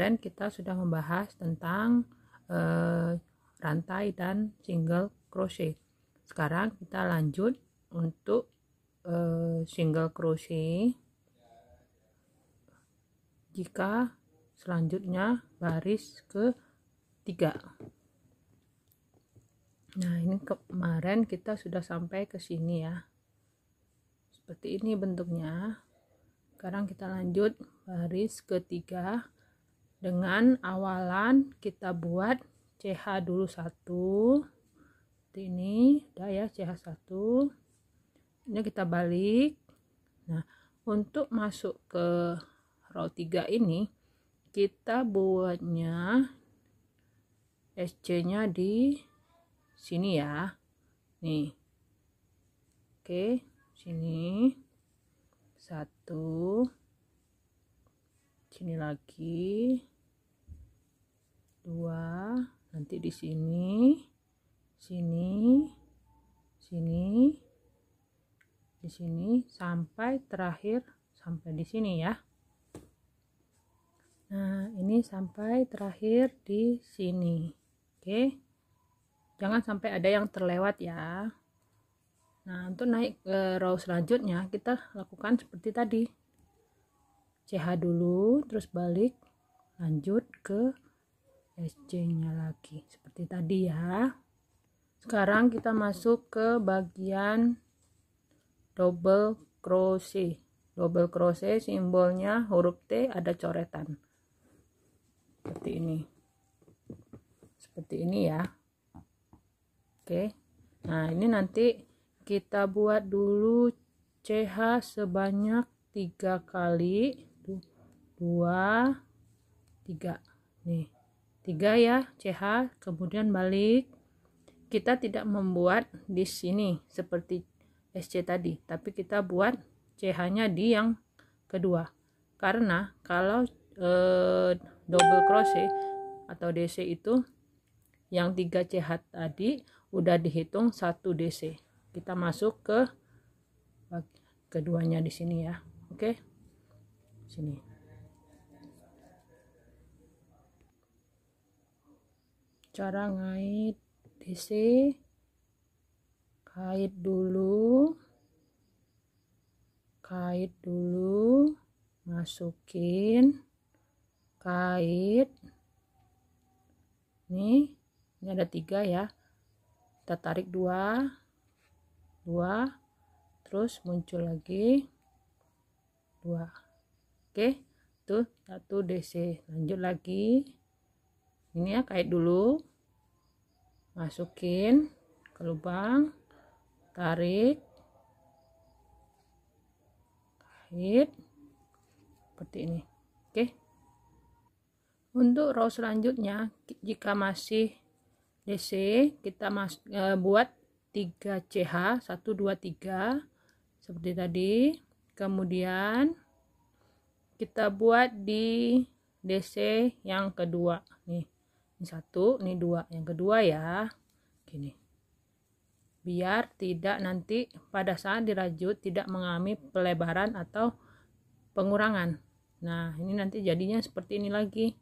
kemarin kita sudah membahas tentang uh, rantai dan single crochet sekarang kita lanjut untuk uh, single crochet jika selanjutnya baris ke tiga nah ini kemarin kita sudah sampai ke sini ya seperti ini bentuknya sekarang kita lanjut baris ketiga dengan awalan kita buat CH dulu satu ini udah ya CH1 ini kita balik nah untuk masuk ke row 3 ini kita buatnya SC nya di sini ya nih oke sini satu sini lagi dua nanti di sini sini sini di sini sampai terakhir sampai di sini ya nah ini sampai terakhir di sini oke jangan sampai ada yang terlewat ya nah untuk naik ke row selanjutnya kita lakukan seperti tadi CH dulu terus balik lanjut ke SC nya lagi seperti tadi ya sekarang kita masuk ke bagian double crochet double crochet simbolnya huruf T ada coretan seperti ini seperti ini ya oke nah ini nanti kita buat dulu CH sebanyak tiga kali 2 3 nih 3 ya CH kemudian balik kita tidak membuat di sini seperti SC tadi tapi kita buat CH nya di yang kedua karena kalau eh, double crochet ya, atau DC itu yang 3 CH tadi udah dihitung 1 DC kita masuk ke keduanya di sini ya oke okay? sini cara ngait DC kait dulu kait dulu masukin kait nih ini ada tiga ya kita tarik dua dua terus muncul lagi dua oke tuh satu DC lanjut lagi ini ya kait dulu masukin ke lubang tarik kait seperti ini oke untuk row selanjutnya jika masih DC kita mas e, buat 3CH 1 2 3 seperti tadi kemudian kita buat di DC yang kedua nih ini satu ini dua yang kedua ya gini biar tidak nanti pada saat dirajut tidak mengalami pelebaran atau pengurangan nah ini nanti jadinya seperti ini lagi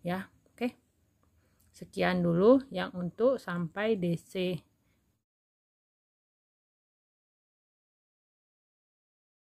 ya oke okay. sekian dulu yang untuk sampai DC